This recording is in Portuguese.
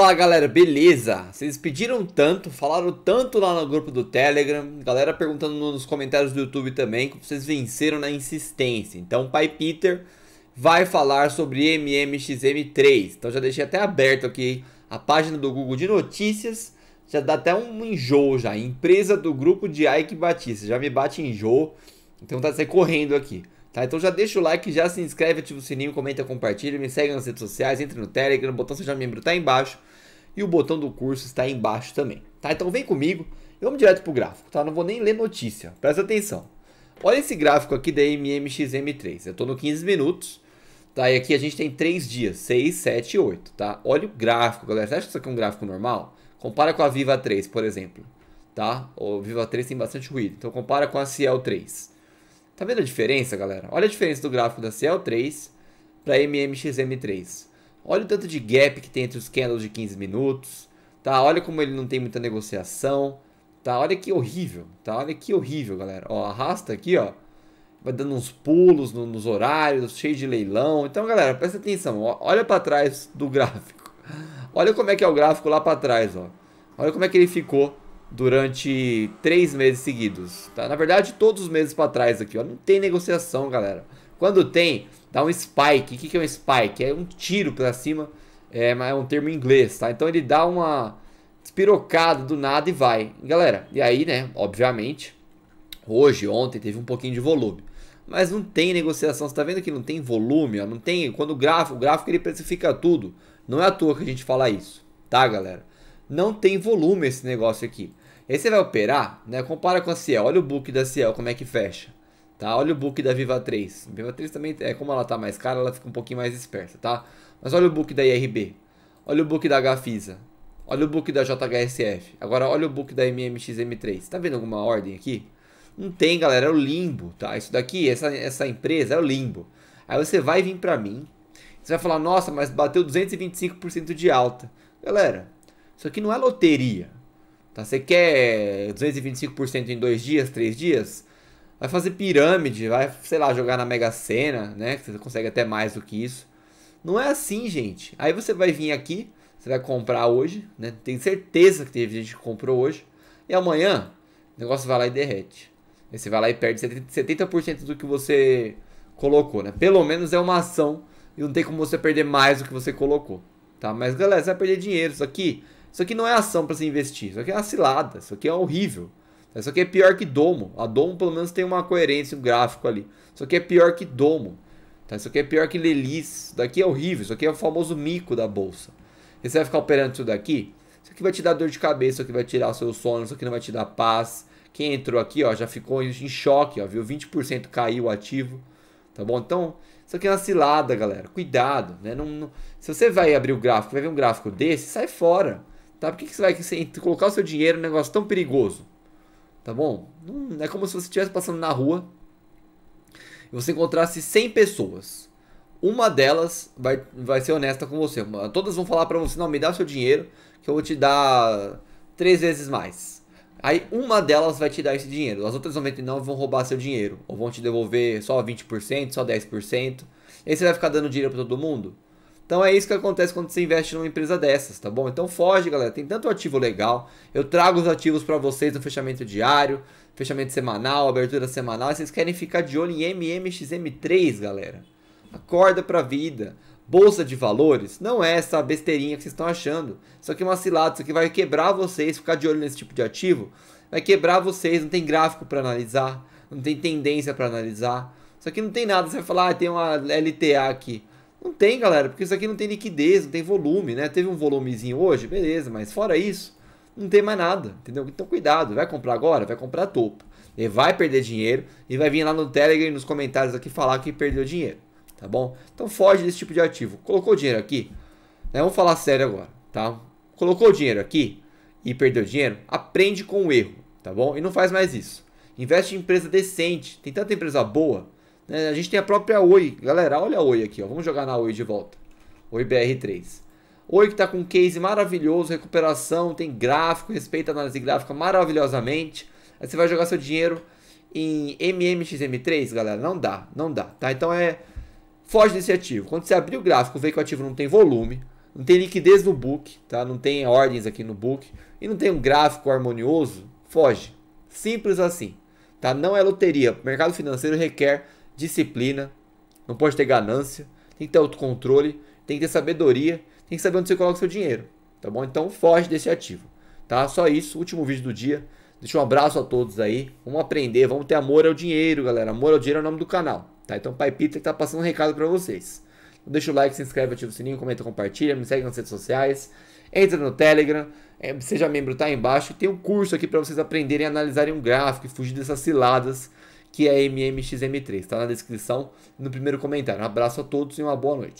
Fala galera, beleza? Vocês pediram tanto, falaram tanto lá no grupo do Telegram, galera perguntando nos comentários do YouTube também, que vocês venceram na insistência. Então, Pai Peter vai falar sobre MMXM3. Então, já deixei até aberto aqui a página do Google de notícias, já dá até um enjoo já. Empresa do grupo de Ike Batista, já me bate enjoo, então tá correndo aqui. Tá, então já deixa o like, já se inscreve, ativa o sininho, comenta, compartilha, me segue nas redes sociais, entre no Telegram, o botão seja é membro tá aí embaixo e o botão do curso está aí embaixo também. Tá? Então vem comigo eu vamos direto para o gráfico. Tá? Não vou nem ler notícia, presta atenção. Olha esse gráfico aqui da MMXM3. Eu estou no 15 minutos. Tá? E aqui a gente tem 3 dias, 6, 7 e 8. Tá? Olha o gráfico, galera. Você acha que isso aqui é um gráfico normal? Compara com a Viva 3, por exemplo. Tá? O Viva 3 tem bastante ruído. Então compara com a Ciel 3. Tá vendo a diferença, galera? Olha a diferença do gráfico da Ciel 3 para a MMXM3. Olha o tanto de gap que tem entre os candles de 15 minutos, tá? Olha como ele não tem muita negociação, tá? Olha que horrível, tá? Olha que horrível, galera. Ó, arrasta aqui, ó. Vai dando uns pulos no, nos horários, cheio de leilão. Então, galera, presta atenção. Ó, olha para trás do gráfico. Olha como é que é o gráfico lá para trás, ó. Olha como é que ele ficou durante três meses seguidos, tá? Na verdade, todos os meses para trás aqui, ó. Não tem negociação, galera. Quando tem, dá um spike. O que, que é um spike? É um tiro para cima, é, é um termo em inglês, tá? Então ele dá uma espirocada do nada e vai. Galera, e aí, né, obviamente, hoje, ontem teve um pouquinho de volume. Mas não tem negociação, você tá vendo que não tem volume, ó, não tem, quando o gráfico, o gráfico ele precifica tudo. Não é à toa que a gente fala isso, tá, galera? Não tem volume esse negócio aqui. Aí você vai operar, né? Compara com a Ciel. Olha o book da Ciel, como é que fecha. Tá? Olha o book da Viva 3. Viva 3 também, é, como ela tá mais cara, ela fica um pouquinho mais esperta tá? Mas olha o book da IRB. Olha o book da Gafisa. Olha o book da JHSF. Agora olha o book da MMXM3. Tá vendo alguma ordem aqui? Não tem, galera, é o limbo, tá? Isso daqui, essa, essa empresa é o limbo. Aí você vai vir para mim, você vai falar, nossa, mas bateu 225% de alta. Galera, isso aqui não é loteria, tá? Você quer 225% em dois dias, três dias? vai fazer pirâmide, vai, sei lá, jogar na Mega Sena, né? Que você consegue até mais do que isso. Não é assim, gente. Aí você vai vir aqui, você vai comprar hoje, né? Tem certeza que teve gente que comprou hoje. E amanhã, o negócio vai lá e derrete. Aí você vai lá e perde 70% do que você colocou, né? Pelo menos é uma ação e não tem como você perder mais do que você colocou, tá? Mas galera, você vai perder dinheiro. Isso aqui, isso aqui não é ação para se investir. Isso aqui é uma cilada. Isso aqui é horrível. Isso é, aqui é pior que Domo. A Domo pelo menos tem uma coerência, um gráfico ali. Isso aqui é pior que Domo. Tá? Isso aqui é pior que Lelis. Isso daqui é horrível. Isso aqui é o famoso mico da bolsa. E você vai ficar operando isso daqui? Isso aqui vai te dar dor de cabeça, isso aqui vai tirar o seu sono, isso aqui não vai te dar paz. Quem entrou aqui, ó, já ficou em choque, ó, viu? 20% caiu o ativo. Tá bom? Então, isso aqui é uma cilada, galera. Cuidado, né? Não, não... Se você vai abrir o gráfico, vai ver um gráfico desse, sai fora. Tá? Por que, que você vai colocar o seu dinheiro num negócio tão perigoso? Tá bom? Não, é como se você estivesse passando na rua e você encontrasse 100 pessoas. Uma delas vai, vai ser honesta com você. Todas vão falar para você: não, me dá o seu dinheiro que eu vou te dar três vezes mais. Aí uma delas vai te dar esse dinheiro, as outras 99 vão roubar seu dinheiro, ou vão te devolver só 20%, só 10%. E aí você vai ficar dando dinheiro para todo mundo? Então é isso que acontece quando você investe numa empresa dessas, tá bom? Então foge, galera. Tem tanto ativo legal. Eu trago os ativos para vocês no fechamento diário, fechamento semanal, abertura semanal. vocês querem ficar de olho em MMXM3, galera? Acorda pra vida. Bolsa de valores não é essa besteirinha que vocês estão achando. Isso aqui é uma cilada, isso aqui vai quebrar vocês, ficar de olho nesse tipo de ativo, vai quebrar vocês, não tem gráfico para analisar, não tem tendência para analisar. Isso aqui não tem nada, você vai falar, ah, tem uma LTA aqui. Não tem, galera, porque isso aqui não tem liquidez, não tem volume, né? Teve um volumezinho hoje, beleza, mas fora isso, não tem mais nada, entendeu? Então cuidado, vai comprar agora, vai comprar topo. E vai perder dinheiro e vai vir lá no Telegram nos comentários aqui falar que perdeu dinheiro, tá bom? Então foge desse tipo de ativo. Colocou dinheiro aqui, né? Vamos falar sério agora, tá? Colocou dinheiro aqui e perdeu dinheiro, aprende com o erro, tá bom? E não faz mais isso. Investe em empresa decente. Tem tanta empresa boa né, a gente tem a própria Oi. Galera, olha a Oi aqui. Ó. Vamos jogar na Oi de volta. Oi BR3. Oi que está com um case maravilhoso, recuperação, tem gráfico, respeita a análise gráfica maravilhosamente. Aí você vai jogar seu dinheiro em MMXM3, galera. Não dá, não dá. Tá? Então é... Foge desse ativo. Quando você abrir o gráfico, vê que o ativo não tem volume, não tem liquidez no book, tá? não tem ordens aqui no book, e não tem um gráfico harmonioso, foge. Simples assim. Tá? Não é loteria. O mercado financeiro requer disciplina, não pode ter ganância, tem que ter autocontrole, tem que ter sabedoria, tem que saber onde você coloca seu dinheiro, tá bom? Então foge desse ativo, tá? Só isso, último vídeo do dia. Deixa um abraço a todos aí, vamos aprender, vamos ter amor ao dinheiro, galera. Amor ao dinheiro é o nome do canal, tá? Então Pai Peter tá passando um recado para vocês. Então, deixa o like, se inscreve, ativa o sininho, comenta, compartilha, me segue nas redes sociais, entra no Telegram, é, seja membro, tá aí embaixo. Tem um curso aqui para vocês aprenderem a analisarem um gráfico e fugir dessas ciladas que é MMXM3. Está na descrição no primeiro comentário. Um abraço a todos e uma boa noite.